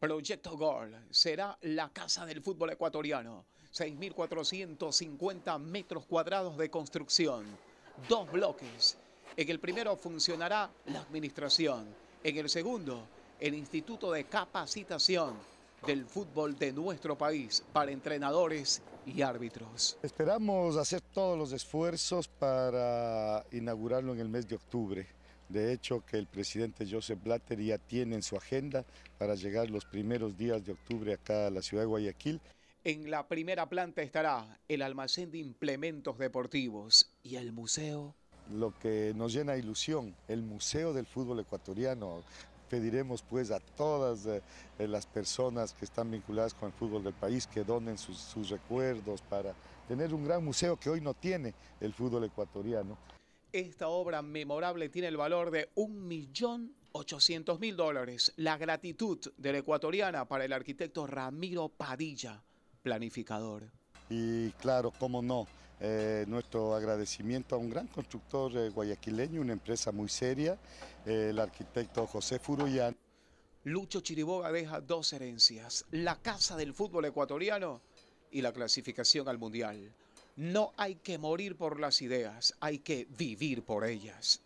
Proyecto Gol será la casa del fútbol ecuatoriano. 6.450 metros cuadrados de construcción. Dos bloques. En el primero funcionará la administración. En el segundo, el Instituto de Capacitación del fútbol de nuestro país para entrenadores y árbitros. Esperamos hacer todos los esfuerzos para inaugurarlo en el mes de octubre. De hecho, que el presidente Joseph Blatter ya tiene en su agenda para llegar los primeros días de octubre acá a la ciudad de Guayaquil. En la primera planta estará el almacén de implementos deportivos y el museo lo que nos llena ilusión, el Museo del Fútbol Ecuatoriano. Pediremos pues a todas eh, eh, las personas que están vinculadas con el fútbol del país que donen sus, sus recuerdos para tener un gran museo que hoy no tiene el fútbol ecuatoriano. Esta obra memorable tiene el valor de 1.800.000 dólares. La gratitud de la ecuatoriana para el arquitecto Ramiro Padilla, planificador. Y claro, cómo no, eh, nuestro agradecimiento a un gran constructor eh, guayaquileño, una empresa muy seria, eh, el arquitecto José Furullán. Lucho Chiriboga deja dos herencias, la casa del fútbol ecuatoriano y la clasificación al Mundial. No hay que morir por las ideas, hay que vivir por ellas.